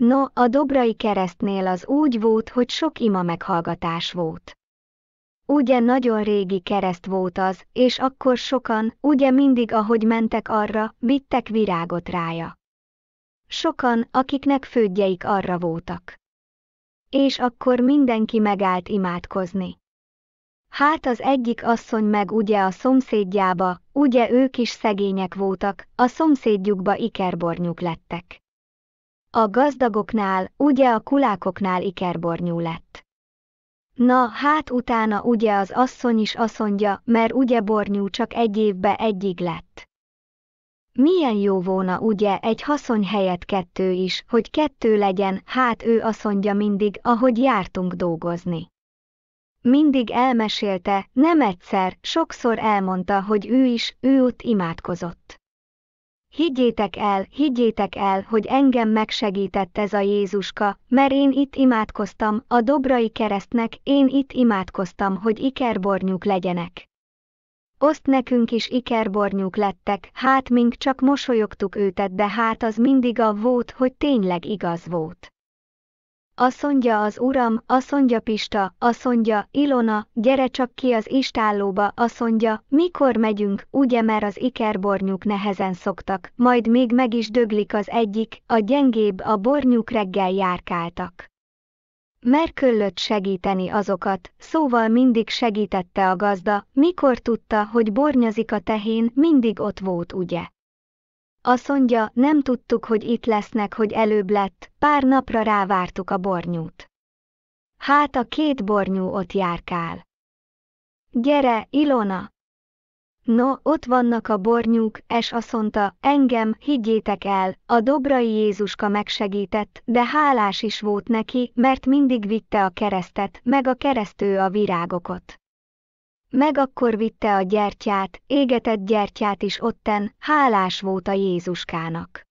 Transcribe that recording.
No, a Dobrai keresztnél az úgy volt, hogy sok ima meghallgatás volt. Ugye nagyon régi kereszt volt az, és akkor sokan, ugye mindig ahogy mentek arra, vittek virágot rája. Sokan, akiknek fődjeik arra voltak. És akkor mindenki megállt imádkozni. Hát az egyik asszony meg ugye a szomszédjába, ugye ők is szegények voltak, a szomszédjukba ikerbornyuk lettek. A gazdagoknál, ugye a kulákoknál ikerbornyú lett. Na, hát utána ugye az asszony is asszondja, mert ugye bornyú csak egy évbe egyig lett. Milyen jó volna ugye egy haszony helyett kettő is, hogy kettő legyen, hát ő asszondja mindig, ahogy jártunk dolgozni. Mindig elmesélte, nem egyszer, sokszor elmondta, hogy ő is, ő ott imádkozott. Higgyétek el, higgyétek el, hogy engem megsegített ez a Jézuska, mert én itt imádkoztam, a Dobrai keresztnek, én itt imádkoztam, hogy ikerbornyuk legyenek. Oszt nekünk is ikerbornyuk lettek, hát mink csak mosolyogtuk őtet, de hát az mindig a volt, hogy tényleg igaz volt. Asszondja az uram, asszondja Pista, asszondja, Ilona, gyere csak ki az istállóba, asszondja, mikor megyünk, ugye mert az ikerbornyuk nehezen szoktak, majd még meg is döglik az egyik, a gyengébb a bornyuk reggel járkáltak. Merköllött segíteni azokat, szóval mindig segítette a gazda, mikor tudta, hogy bornyazik a tehén, mindig ott volt ugye. Azt mondja, nem tudtuk, hogy itt lesznek, hogy előbb lett, pár napra rávártuk a bornyút. Hát a két bornyú ott járkál. Gyere, Ilona! No, ott vannak a bornyúk, és azt mondta, engem, higgyétek el, a Dobrai Jézuska megsegített, de hálás is volt neki, mert mindig vitte a keresztet, meg a keresztő a virágokat. Meg akkor vitte a gyertyát, égetett gyertyát is otten, hálás volt a Jézuskának.